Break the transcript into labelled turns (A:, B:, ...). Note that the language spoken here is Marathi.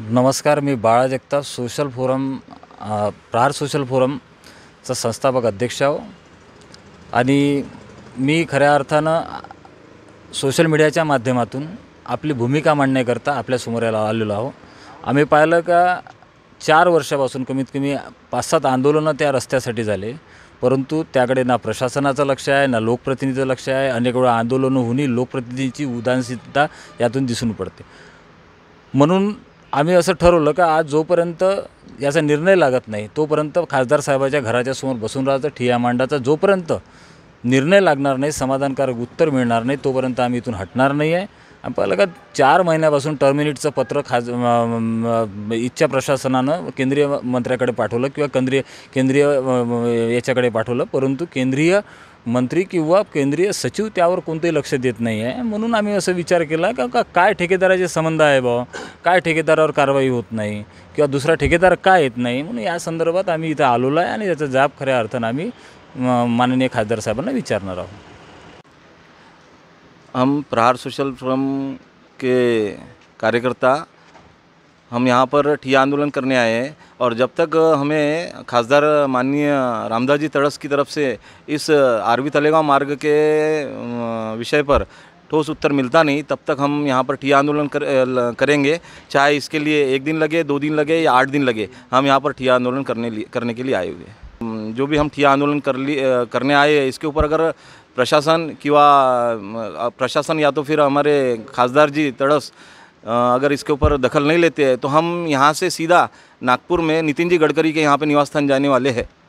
A: नमस्कार मी बाळा जगताप सोशल फोरम प्रार सोशल फोरमचा संस्थापक अध्यक्ष आहो आणि मी खऱ्या अर्थानं सोशल मीडियाच्या माध्यमातून आपली भूमिका मांडण्याकरता आपल्यासमोर याला आलेलो आहो आम्ही पाहिलं का चार वर्षापासून कमीत कमी पाच सात आंदोलनं त्या रस्त्यासाठी झाले परंतु त्याकडे ना प्रशासनाचं लक्ष आहे ना लोकप्रतिनिधीचं लक्ष आहे अनेक वेळा आंदोलनं होऊनही लोकप्रतिनिधीची उदासीनता यातून दिसून पडते म्हणून आम्ही असं ठरवलं का आज जोपर्यंत याचा निर्णय लागत नाही तोपर्यंत खासदार साहेबाच्या घराच्या समोर बसून राहायचं ठिया मांडाचा जोपर्यंत निर्णय लागणार नाही समाधानकारक उत्तर मिळणार नाही तोपर्यंत आम्ही इथून हटणार नाही आहे आणि पहिलं का चार महिन्यापासून टर्मिनेटचं पत्र खाज इच्छा प्रशासनानं केंद्रीय मंत्र्याकडे पाठवलं किंवा केंद्रीय केंद्रीय याच्याकडे पाठवलं परंतु केंद्रीय मंत्री किंवा केंद्रीय सचिव त्यावर कोणतंही लक्ष देत नाही आहे म्हणून आम्ही असं विचार केला का का काय ठेकेदाराचे संबंध आहे बा काय ठेकेदारावर कारवाई होत नाही किंवा दुसरा ठेकेदार का येत नाही म्हणून या संदर्भात आम्ही इथं आलेलो आहे आणि याचा जाब खऱ्या अर्थानं आम्ही माननीय खासदार साहेबांना विचारणार आहोत
B: हम प्रहार सोशल फ्रम के कार्यकर्ता हम यहाँ पर ठिया आंदोलन करने आए हैं और जब तक हमें खासदार माननीय रामदास जी तड़स की तरफ से इस आरवी तलेगांव मार्ग के विषय पर ठोस उत्तर मिलता नहीं तब तक हम यहाँ पर ठिया आंदोलन कर, करेंगे चाहे इसके लिए एक दिन लगे दो दिन लगे या आठ दिन लगे हम यहाँ पर ठिया आंदोलन करने करने के लिए आए हुए हैं जो भी हम ठिया आंदोलन कर करने आए हैं इसके ऊपर अगर प्रशासन कि प्रशासन या तो फिर हमारे खासदार जी तड़स अगर इसके ऊपर दखल नहीं लेते हैं तो हम यहाँ से सीधा नागपुर में नितिन जी गडकरी के यहाँ पे निवास स्थान जाने वाले हैं